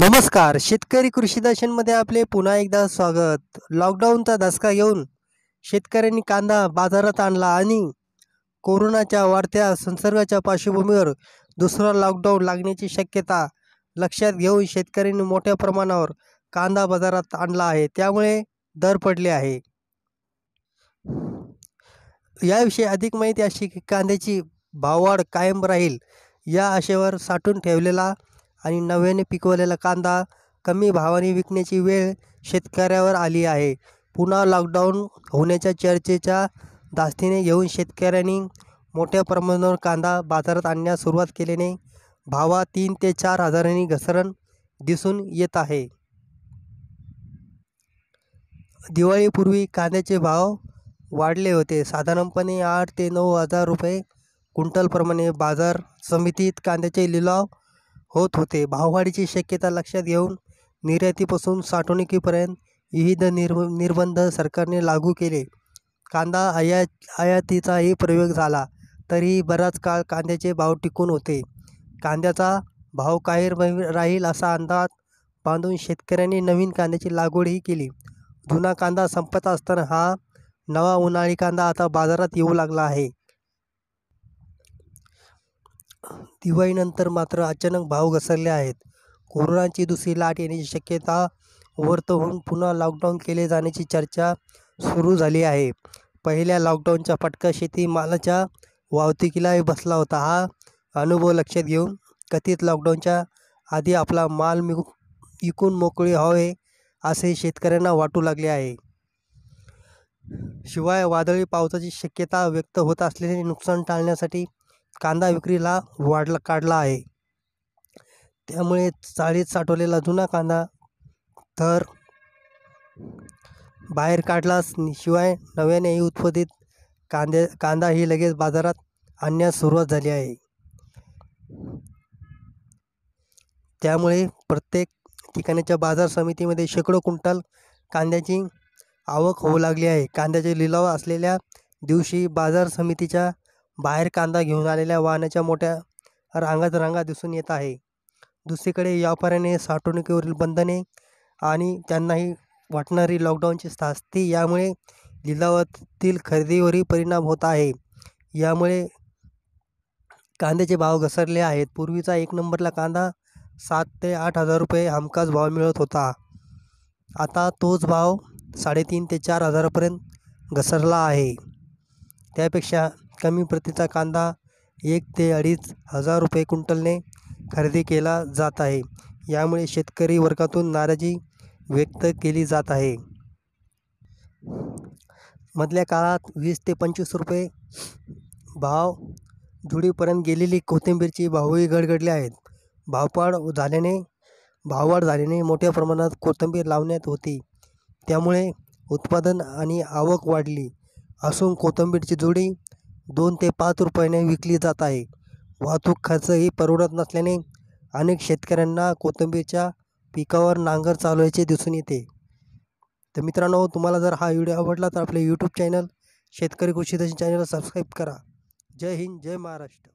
नमस्कार शेतकरी कृषी दर्शनमध्ये आपले पुन्हा एकदा स्वागत लॉकडाऊनचा धसका येऊन शेतकऱ्यांनी कांदा बाजारात आणला आणि कोरोनाच्या वाढत्या संसर्गाच्या पार्श्वभूमीवर दुसरा लॉकडाऊन लागण्याची शक्यता लक्षात घेऊन शेतकऱ्यांनी मोठ्या प्रमाणावर कांदा बाजारात आणला आहे त्यामुळे दर पडले आहे याविषयी अधिक माहिती अशी की कांद्याची भाववाढ कायम राहील या आशेवर साठून ठेवलेला आणि नव्याने पिकवलेला कांदा कमी भावाने विकण्याची वेळ शेतकऱ्यावर आली आहे पुन्हा लॉकडाऊन होण्याच्या चर्चेच्या दास्तीने घेऊन शेतकऱ्यांनी मोठ्या प्रमाणावर कांदा बाजारात आणण्यास सुरुवात केल्याने भावा तीन ते चार हजारांनी घसरण दिसून येत आहे दिवाळीपूर्वी कांद्याचे भाव वाढले होते साधारणपणे आठ ते नऊ हजार रुपये क्विंटलप्रमाणे बाजार समितीत कांद्याचे लिलाव होत होते भाववाढीची शक्यता लक्षात घेऊन निर्यातीपासून साठवणुकीपर्यंत विविध निर्ब निर्बंध सरकारने लागू केले कांदा आयात आयातीचाही प्रयोग झाला तरीही बराच काळ कांद्याचे भाव टिकून होते कांद्याचा भाव काही राहील असा अंदाज बांधून शेतकऱ्यांनी नवीन कांद्याची लागवडही केली जुना कांदा संपत असताना हा नवा उन्हाळी कांदा आता बाजारात येऊ लागला आहे दिवाळीनंतर मात्र अचानक भाव घसरले आहेत कोरोनाची दुसरी लाट येण्याची शक्यता वर्त होऊन पुन्हा लॉकडाऊन केले जाण्याची चर्चा सुरू झाली आहे पहिल्या लॉकडाऊनचा फटका शेती मालाच्या वाहतुकीला बसला होता हा अनुभव लक्षात घेऊन कथित लॉकडाऊनच्या आधी आपला माल विकून मोकळी व्हावे असे शेतकऱ्यांना वाटू लागले आहे शिवाय वादळी पावसाची शक्यता व्यक्त होत असल्याने नुकसान टाळण्यासाठी कांदा विक्रीला वाढला काढला आहे त्यामुळे चाळीत साठवलेला जुना कांदा तर बाहेर काढला शिवाय नव्यानेही उत्पादित कांदे कांदा ही लगेच बाजारात आणण्यास सुरुवात झाली आहे त्यामुळे प्रत्येक ठिकाणीच्या बाजार समितीमध्ये शेकडो कुंटल कांद्याची आवक होऊ लागली आहे कांद्याचे लिलाव असलेल्या दिवशी बाजार समितीच्या बाहेर कांदा घेऊन आलेल्या वाहनाच्या मोठ्या रांगात रांगा दिसून येत आहे दुसरीकडे व्यापाऱ्याने साठवणुकीवरील बंधने आणि त्यांनाही वाटणारी लॉकडाऊनची सास्ती यामुळे लिलावातील खरेदीवरही परिणाम होत आहे यामुळे कांद्याचे भाव घसरले आहेत पूर्वीचा एक नंबरला कांदा सात ते आठ हजार रुपये हमखास भाव मिळत होता आता तोच भाव साडेतीन ते चार हजारापर्यंत घसरला आहे त्यापेक्षा कमी प्रतीचा कांदा एक ते अडीच हजार रुपये कुंटलने खरेदी केला जात आहे यामुळे शेतकरी वर्गातून नाराजी व्यक्त केली जात आहे मधल्या काळात वीस ते पंचवीस रुपये भाव जुडीपर्यंत गेलेली कोथिंबीरची भावही गडगडले आहेत भावपाड झाल्याने भाववाढ झाल्याने मोठ्या प्रमाणात कोथिंबीर लावण्यात होती त्यामुळे उत्पादन आणि आवक वाढली असून कोथिंबीरची जुडी दोन ते पाच रुपयाने विकली जात आहे वाहतूक खर्चही परवडत नसल्याने अनेक शेतकऱ्यांना कोथिंबीरच्या पिकावर नांगर चालवायचे दिसून येते तर मित्रांनो तुम्हाला जर हा व्हिडिओ आवडला तर आपले यूट्यूब चॅनल शेतकरी कृषी दर्शन चॅनलला सबस्क्राईब करा जय हिंद जय महाराष्ट्र